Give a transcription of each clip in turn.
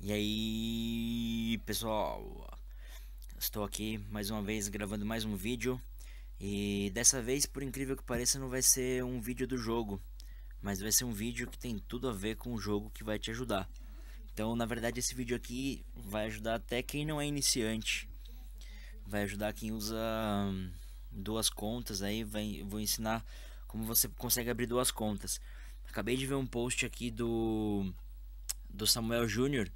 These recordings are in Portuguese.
E aí, pessoal, estou aqui mais uma vez gravando mais um vídeo e dessa vez, por incrível que pareça, não vai ser um vídeo do jogo, mas vai ser um vídeo que tem tudo a ver com o jogo que vai te ajudar. Então, na verdade, esse vídeo aqui vai ajudar até quem não é iniciante, vai ajudar quem usa hum, duas contas aí, vai, vou ensinar como você consegue abrir duas contas. Acabei de ver um post aqui do do Samuel Júnior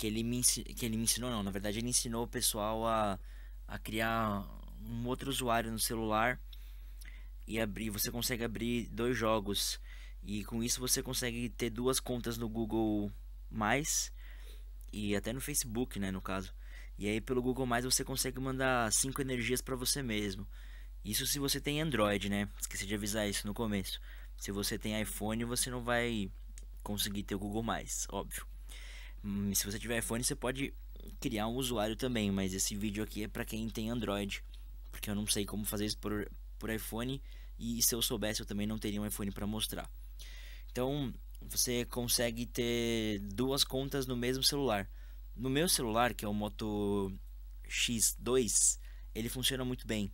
que ele me ensinou, que ele me ensinou não, na verdade ele ensinou o pessoal a, a criar um outro usuário no celular e abrir, você consegue abrir dois jogos e com isso você consegue ter duas contas no Google mais e até no Facebook, né, no caso. E aí pelo Google mais você consegue mandar cinco energias para você mesmo. Isso se você tem Android, né? Esqueci de avisar isso no começo. Se você tem iPhone, você não vai conseguir ter o Google mais, óbvio. Hum, se você tiver iPhone, você pode criar um usuário também, mas esse vídeo aqui é para quem tem Android, porque eu não sei como fazer isso por, por iPhone e se eu soubesse eu também não teria um iPhone para mostrar. Então, você consegue ter duas contas no mesmo celular. No meu celular, que é o Moto X2, ele funciona muito bem.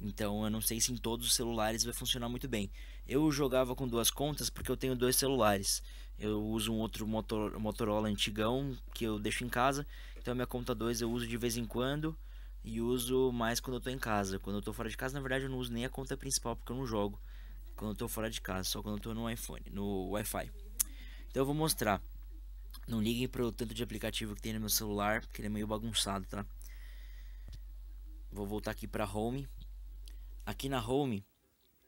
Então eu não sei se em todos os celulares vai funcionar muito bem. Eu jogava com duas contas porque eu tenho dois celulares. Eu uso um outro motor, Motorola antigão que eu deixo em casa. Então a minha conta 2 eu uso de vez em quando e uso mais quando eu tô em casa. Quando eu tô fora de casa, na verdade eu não uso nem a conta principal porque eu não jogo quando eu tô fora de casa, só quando eu tô no iPhone, no Wi-Fi. Então eu vou mostrar. Não liguem para o tanto de aplicativo que tem no meu celular, porque ele é meio bagunçado, tá? Vou voltar aqui para Home. Aqui na Home,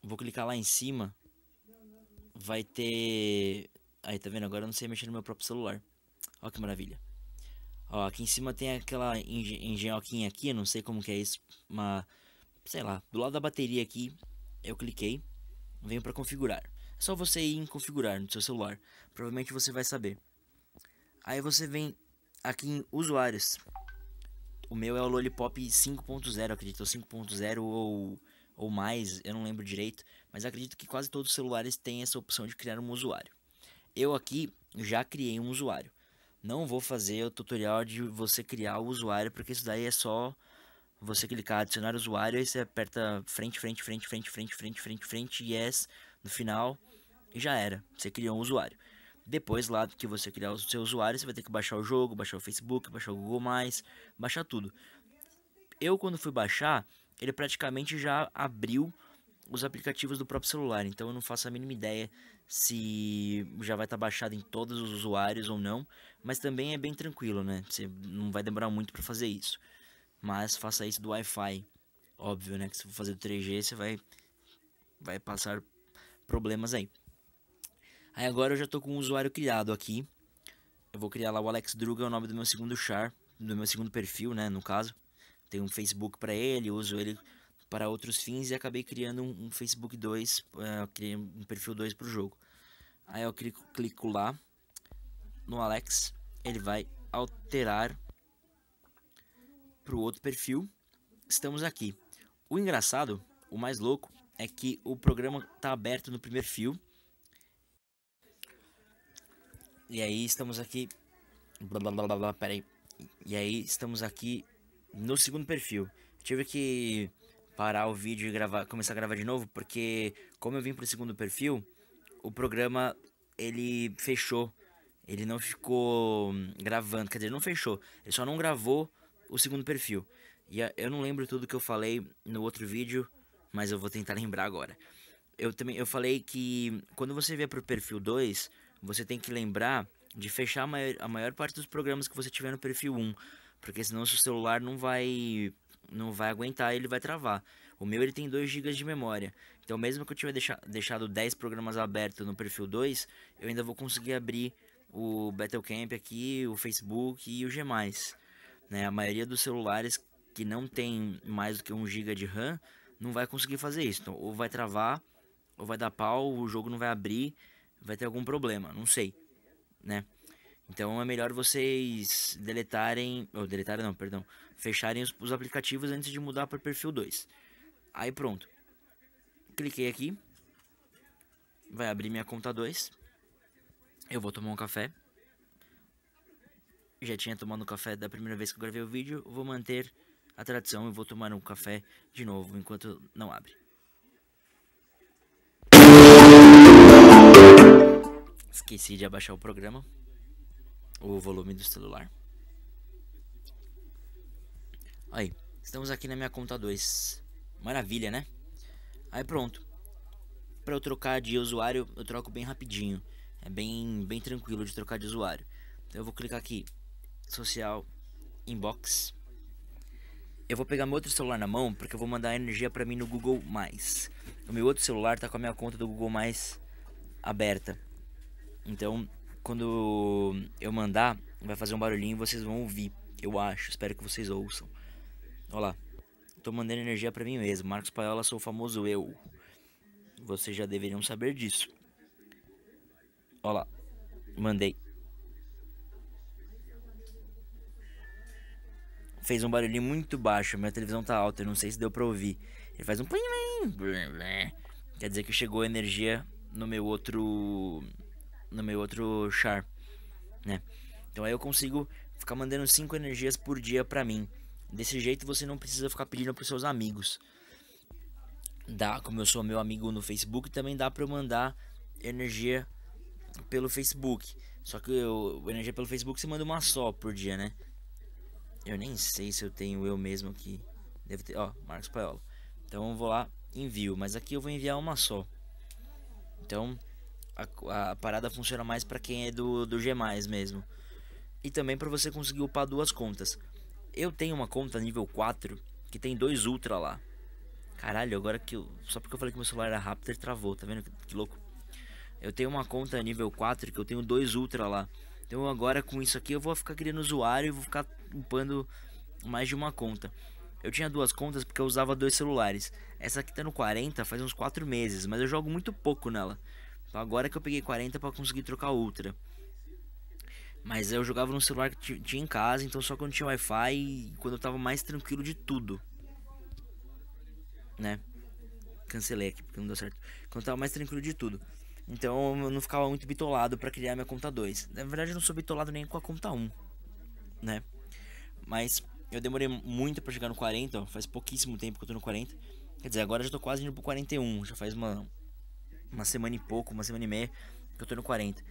vou clicar lá em cima. Vai ter Aí, tá vendo? Agora eu não sei mexer no meu próprio celular. Ó que maravilha. Ó, aqui em cima tem aquela engenhoquinha aqui, eu não sei como que é isso, mas sei lá, do lado da bateria aqui, eu cliquei, venho para configurar. É só você ir em configurar no seu celular, provavelmente você vai saber. Aí você vem aqui em usuários. O meu é o Lollipop 5.0, acredito, 5.0 ou ou mais, eu não lembro direito, mas acredito que quase todos os celulares têm essa opção de criar um usuário. Eu aqui já criei um usuário. Não vou fazer o tutorial de você criar o usuário, porque isso daí é só você clicar adicionar usuário, aí você aperta frente, frente, frente, frente, frente, frente, frente, frente, yes, no final, e já era, você criou um usuário. Depois lá que você criar o seu usuário, você vai ter que baixar o jogo, baixar o Facebook, baixar o Google+, baixar tudo. Eu quando fui baixar, ele praticamente já abriu os aplicativos do próprio celular, então eu não faço a mínima ideia se já vai estar tá baixado em todos os usuários ou não, mas também é bem tranquilo, né? Você não vai demorar muito para fazer isso. Mas faça isso do Wi-Fi, óbvio, né? Que se for fazer do 3G, você vai vai passar problemas aí. Aí agora eu já estou com um usuário criado aqui. Eu vou criar lá o Alex Druga, é o nome do meu segundo char, do meu segundo perfil, né, no caso. Tenho um Facebook para ele, uso ele para outros fins e acabei criando um, um Facebook 2, uh, eh, criei um perfil 2 para o jogo. Aí eu clico, clico lá no Alex, ele vai alterar para o outro perfil. Estamos aqui. O engraçado, o mais louco, é que o programa está aberto no primeiro fio. E aí estamos aqui. Blá blá blá blá, blá peraí. E aí estamos aqui no segundo perfil. Tive que parar o vídeo e gravar, começar a gravar de novo, porque como eu vim pro segundo perfil, o programa ele fechou. Ele não ficou hum, gravando, quer dizer, não fechou. Ele só não gravou o segundo perfil. E eu não lembro tudo que eu falei no outro vídeo, mas eu vou tentar lembrar agora. Eu também eu falei que quando você vier pro perfil 2, você tem que lembrar de fechar a maior, a maior parte dos programas que você tiver no perfil 1, porque senão o seu celular não vai não vai aguentar, ele vai travar. O meu ele tem 2 GB de memória. Então mesmo que eu tiver deixado 10 programas abertos no perfil 2, eu ainda vou conseguir abrir o Battlecamp aqui, o Facebook e o G+. Né? A maioria dos celulares que não tem mais do que 1 GB de RAM não vai conseguir fazer isso. Então, ou vai travar, ou vai dar pau, o jogo não vai abrir, vai ter algum problema, não sei, né? Então é melhor vocês deletarem, ou deletarem não, perdão, fecharem os, os aplicativos antes de mudar para perfil 2. Aí pronto. Cliquei aqui. Vai abrir minha conta 2. Eu vou tomar um café. Já tinha tomado um café da primeira vez que eu gravei o vídeo. Vou manter a tradição e vou tomar um café de novo enquanto não abre. Esqueci de abaixar o programa o volume do celular. Aí, estamos aqui na minha conta 2. Maravilha, né? Aí pronto. Para eu trocar de usuário, eu troco bem rapidinho. É bem, bem tranquilo de trocar de usuário. Então eu vou clicar aqui, social, inbox. Eu vou pegar meu outro celular na mão porque eu vou mandar energia para mim no Google Mais. O meu outro celular tá com a minha conta do Google Mais aberta. Então quando eu mandar, vai fazer um barulhinho e vocês vão ouvir. Eu acho, espero que vocês ouçam. Olha lá. Tô mandando energia para mim mesmo. Marcos Paiola, sou o famoso eu. Vocês já deveriam saber disso. Olha lá. Mandei. Fez um barulhinho muito baixo. Minha televisão tá alta. Eu não sei se deu pra ouvir. Ele faz um. Quer dizer que chegou energia no meu outro no meu outro char, né? Então aí eu consigo ficar mandando 5 energias por dia para mim. Desse jeito você não precisa ficar pedindo para seus amigos. Dá, como eu sou meu amigo no Facebook, também dá para eu mandar energia pelo Facebook. Só que eu, energia pelo Facebook você manda uma só por dia, né? Eu nem sei se eu tenho eu mesmo aqui. Deve ter, ó, Marcos Paiola. Então eu vou lá, envio, mas aqui eu vou enviar uma só. Então, a, a parada funciona mais para quem é do, do G+, mesmo. E também para você conseguir upar duas contas. Eu tenho uma conta nível 4 que tem dois Ultra lá. Caralho, agora que eu, Só porque eu falei que meu celular era raptor travou, tá vendo? Que, que louco. Eu tenho uma conta nível 4 que eu tenho dois Ultra lá. Então agora com isso aqui eu vou ficar criando usuário e vou ficar upando mais de uma conta. Eu tinha duas contas porque eu usava dois celulares. Essa aqui tá no 40 faz uns 4 meses, mas eu jogo muito pouco nela. Então agora que eu peguei 40 para conseguir trocar outra. Mas eu jogava no celular que tinha em casa, então só quando tinha Wi-Fi e quando eu tava mais tranquilo de tudo. Né? Cancelei aqui porque não deu certo. Quando eu tava mais tranquilo de tudo. Então eu não ficava muito bitolado para criar minha conta 2. Na verdade eu não sou bitolado nem com a conta 1. Um, né? Mas eu demorei muito para chegar no 40, ó, faz pouquíssimo tempo que eu tô no 40. Quer dizer, agora eu já tô quase indo pro 41, já faz uma uma semana e pouco, uma semana e meia, que eu tô no 40.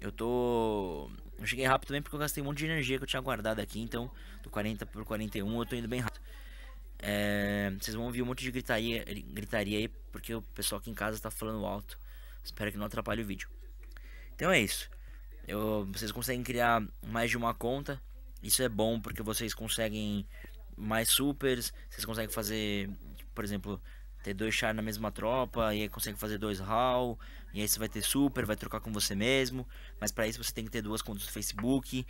Eu tô. Eu cheguei rápido também porque eu gastei um monte de energia que eu tinha guardado aqui, então do 40 pro 41 eu tô indo bem rápido. É... Vocês vão ouvir um monte de gritaria, gritaria aí, porque o pessoal aqui em casa tá falando alto. Espero que não atrapalhe o vídeo. Então é isso. Eu... Vocês conseguem criar mais de uma conta. Isso é bom porque vocês conseguem mais supers. Vocês conseguem fazer, por exemplo, ter dois char na mesma tropa, e aí consegue fazer dois haul, e aí você vai ter super, vai trocar com você mesmo, mas para isso você tem que ter duas contas do Facebook,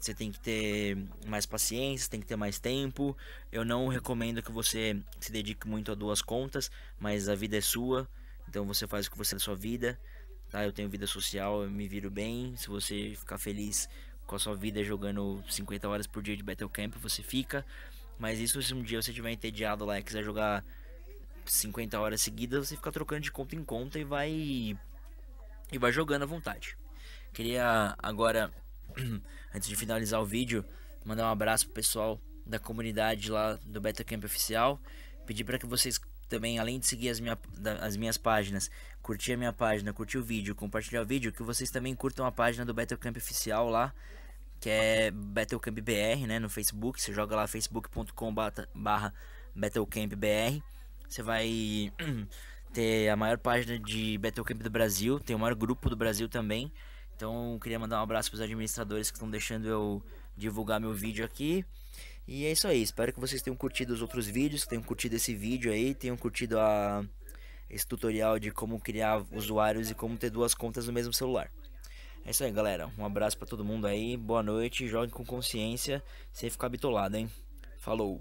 você tem que ter mais paciência, tem que ter mais tempo. Eu não recomendo que você se dedique muito a duas contas, mas a vida é sua, então você faz o que você é da sua vida. Tá? Eu tenho vida social, eu me viro bem. Se você ficar feliz com a sua vida jogando 50 horas por dia de Battle Camp, você fica. Mas isso se um dia você estiver entediado lá e quiser jogar 50 horas seguidas, você fica trocando de conta em conta e vai e vai jogando à vontade. Queria agora antes de finalizar o vídeo, mandar um abraço pro pessoal da comunidade lá do Camp oficial, pedir para que vocês também, além de seguir as, minha, as minhas páginas, curtir a minha página, curtir o vídeo, compartilhar o vídeo, que vocês também curtam a página do Battlecamp Oficial lá, que é Battlecamp BR, né, no Facebook, você joga lá facebook.com barra BattlecampBR. Você vai ter a maior página de Battlecamp do Brasil, tem o maior grupo do Brasil também. Então, queria mandar um abraço para os administradores que estão deixando eu divulgar meu vídeo aqui. E é isso aí, espero que vocês tenham curtido os outros vídeos, tenham curtido esse vídeo aí, tenham curtido a... esse tutorial de como criar usuários e como ter duas contas no mesmo celular. É isso aí, galera. Um abraço para todo mundo aí, boa noite, joguem com consciência, sem ficar bitolado, hein? Falou!